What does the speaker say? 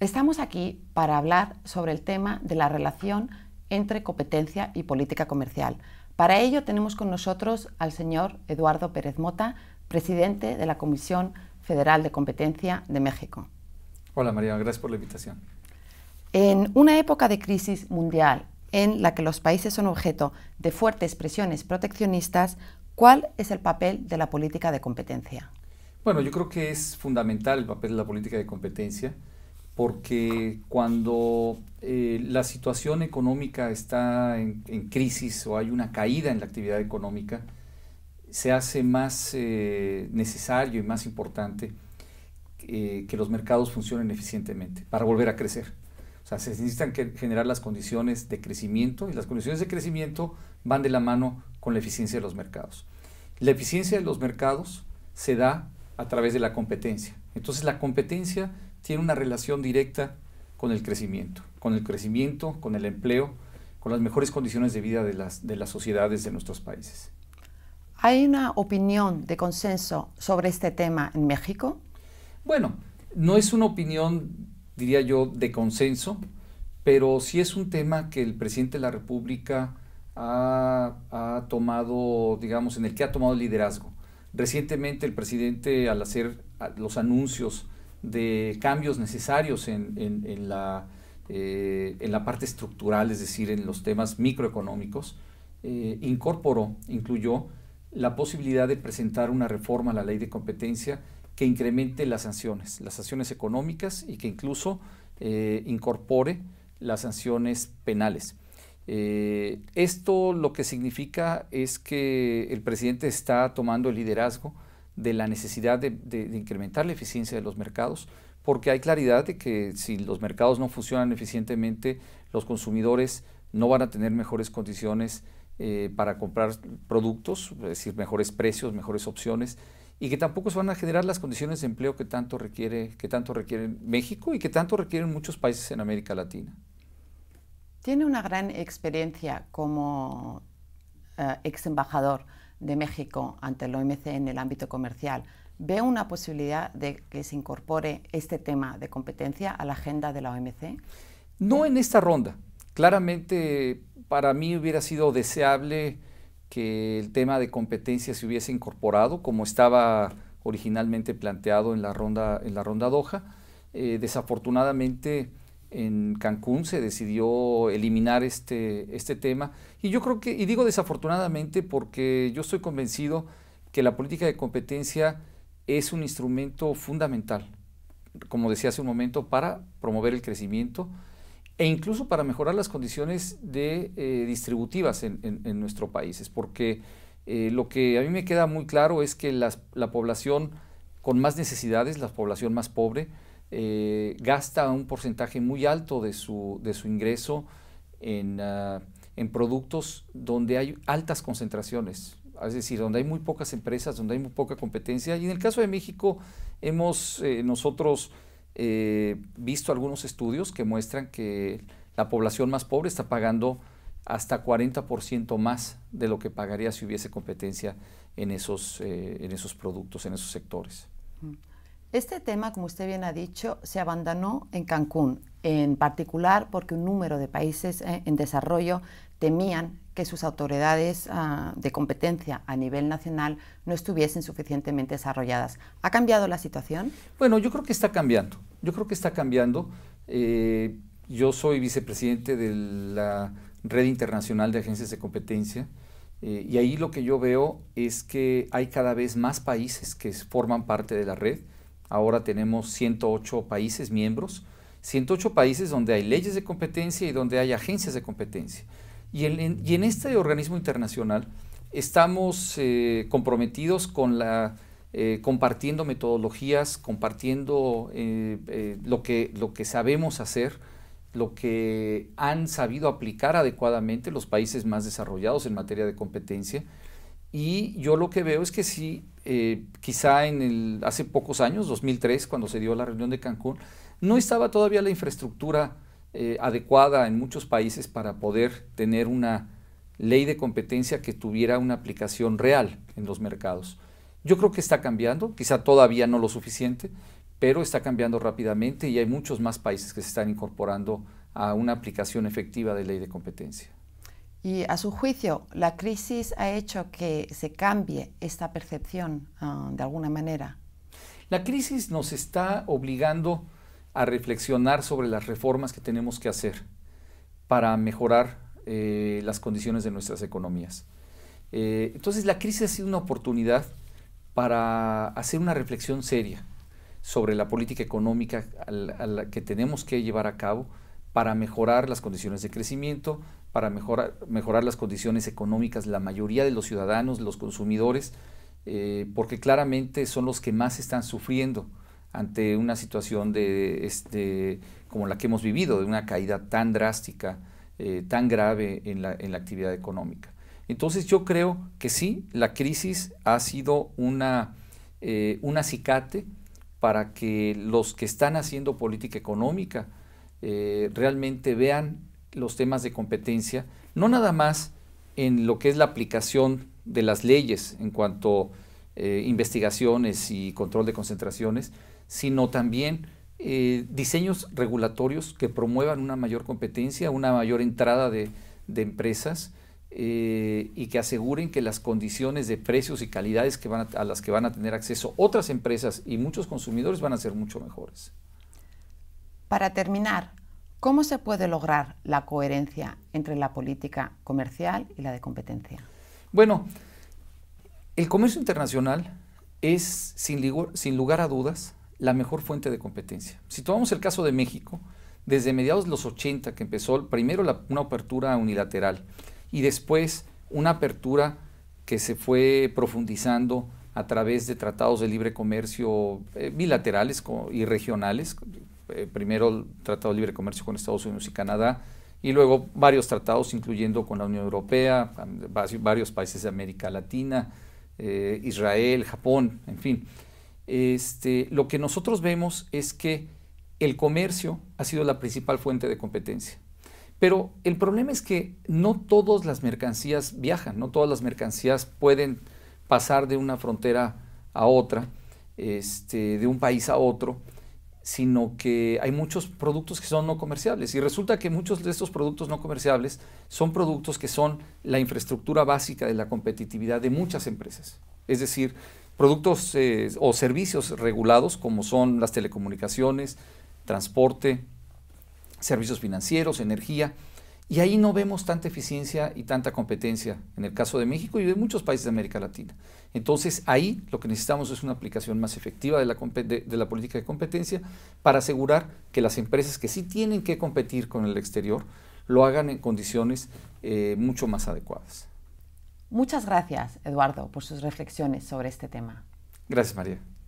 Estamos aquí para hablar sobre el tema de la relación entre competencia y política comercial. Para ello tenemos con nosotros al señor Eduardo Pérez Mota, presidente de la Comisión Federal de Competencia de México. Hola María, gracias por la invitación. En una época de crisis mundial en la que los países son objeto de fuertes presiones proteccionistas, ¿cuál es el papel de la política de competencia? Bueno, yo creo que es fundamental el papel de la política de competencia porque cuando eh, la situación económica está en, crisis o hay una caída en la actividad económica, se hace más eh, necesario y más importante eh, que los mercados funcionen eficientemente para volver a crecer. O sea, se necesitan que generar las condiciones de crecimiento y las condiciones de crecimiento van de la mano con la eficiencia de los mercados. La eficiencia de los mercados se da a través de la competencia. Entonces la competencia tiene una relación directa con el crecimiento, con el crecimiento, con el empleo, con las mejores condiciones de vida de las, de las sociedades de nuestros países. ¿Hay una opinión de consenso sobre este tema en México? Bueno, no es una opinión, diría yo, de consenso, pero sí es un tema que el presidente de la República ha, ha tomado, digamos, en el que ha tomado liderazgo. Recientemente el presidente, al hacer los anuncios de cambios necesarios eh, en, la, parte estructural, es decir, en los temas microeconómicos, eh, incorporó, incluyó la posibilidad de presentar una reforma a la ley de competencia que incremente las sanciones, las sanciones económicas y que incluso eh, incorpore las sanciones penales. esto lo que significa es que el presidente está tomando el liderazgo de la necesidad de, incrementar la eficiencia de los mercados, porque hay claridad de que si los mercados no funcionan eficientemente, los consumidores no van a tener mejores condiciones eh, para comprar productos, es decir, mejores precios, mejores opciones, y que tampoco se van a generar las condiciones de empleo que tanto requiere, que tanto requieren México y que tanto requieren muchos países en América Latina. Tiene una gran experiencia como eh, ex embajador de México ante la OMC en el ámbito comercial, ¿ve una posibilidad de que se incorpore este tema de competencia a la agenda de la OMC? No en esta ronda. Claramente para mí hubiera sido deseable que el tema de competencia se hubiese incorporado como estaba originalmente planteado en la ronda, en la ronda Doha. Eh, desafortunadamente en Cancún se decidió eliminar este, este, tema. Y yo creo que, y digo desafortunadamente porque yo estoy convencido que la política de competencia es un instrumento fundamental, como decía hace un momento, para promover el crecimiento e incluso para mejorar las condiciones de, eh, distributivas en, en, nuestro país. porque eh, lo que a mí me queda muy claro es que la población con más necesidades, la población más pobre, eh, gasta un porcentaje muy alto de su, de su ingreso ah, en, productos donde hay altas concentraciones, es decir, donde hay muy pocas empresas, donde hay muy poca competencia. Y en el caso de México hemos eh, nosotros eh, visto algunos estudios que muestran que la población más pobre está pagando hasta 40% más de lo que pagaría si hubiese competencia en esos, en esos productos, en esos sectores. Este tema, como usted bien ha dicho, se abandonó en Cancún, en particular porque un número de países eh, en desarrollo temían que sus autoridades ah, de competencia a nivel nacional no estuviesen suficientemente desarrolladas. ¿Ha cambiado la situación? Bueno, yo creo que está cambiando. Yo creo que está cambiando. Eh, yo soy vicepresidente de la Red Internacional de Agencias de Competencia eh, y ahí lo que yo veo es que hay cada vez más países que forman parte de la red Ahora tenemos 108 países miembros, 108 países donde hay leyes de competencia y donde hay agencias de competencia. Y en, este organismo internacional estamos eh, comprometidos con la, eh, compartiendo metodologías, compartiendo eh, lo, que, lo que sabemos hacer, lo que han sabido aplicar adecuadamente los países más desarrollados en materia de competencia y yo lo que veo es que sí, eh, quizá en el, hace pocos años, 2003, cuando se dio la reunión de Cancún, no estaba todavía la infraestructura eh, adecuada en muchos países para poder tener una ley de competencia que tuviera una aplicación real en los mercados. Yo creo que está cambiando, quizá todavía no lo suficiente, pero está cambiando rápidamente y hay muchos más países que se están incorporando a una aplicación efectiva de ley de competencia. Y a su juicio, la crisis ha hecho que se cambie esta percepción ah, de alguna manera. La crisis nos está obligando a reflexionar sobre las reformas que tenemos que hacer para mejorar eh, las condiciones de nuestras economías. Eh, entonces la crisis ha sido una oportunidad para hacer una reflexión seria sobre la política económica que tenemos que llevar a cabo, para mejorar las condiciones de crecimiento, para mejorar, las condiciones económicas, la mayoría de los ciudadanos, los consumidores, eh, porque claramente son los que más están sufriendo ante una situación de, este, como la que hemos vivido, de una caída tan drástica, eh, tan grave en la, actividad económica. Entonces yo creo que sí, la crisis ha sido eh, un acicate para que los que están haciendo política económica, eh, realmente vean los temas de competencia, no nada más en lo que es la aplicación de las leyes en cuanto a eh, investigaciones y control de concentraciones, sino también eh, diseños regulatorios que promuevan una mayor competencia, una mayor entrada de, empresas y que aseguren que las condiciones de precios y calidades que van a las que van a tener acceso otras empresas y muchos consumidores van a ser mucho mejores. Para terminar, ¿cómo se puede lograr la coherencia entre la política comercial y la de competencia? Bueno, el comercio internacional es, sin, lugar a dudas, la mejor fuente de competencia. Si tomamos el caso de México, desde mediados de los 80 que empezó primero una apertura unilateral y después una apertura que se fue profundizando a través de tratados de libre comercio eh, bilaterales y regionales eh, primero el Tratado de Libre Comercio con Estados Unidos y Canadá, y luego varios tratados, incluyendo con la Unión Europea, varios países de América Latina, eh, Israel, Japón, en fin. Este, lo que nosotros vemos es que el comercio ha sido la principal fuente de competencia. Pero el problema es que no todas las mercancías viajan, no todas las mercancías pueden pasar de una frontera a otra, este, de un país a otro sino que hay muchos productos que son no comerciables. Y resulta que muchos de estos productos no comerciables son productos que son la infraestructura básica de la competitividad de muchas empresas. Es decir, productos eh, o servicios regulados como son las telecomunicaciones, transporte, servicios financieros, energía, y ahí no vemos tanta eficiencia y tanta competencia en el caso de México y de muchos países de América Latina. Entonces ahí lo que necesitamos es una aplicación más efectiva de la, política de competencia para asegurar que las empresas que sí tienen que competir con el exterior lo hagan en condiciones eh, mucho más adecuadas. Muchas gracias, Eduardo, por sus reflexiones sobre este tema. Gracias, María.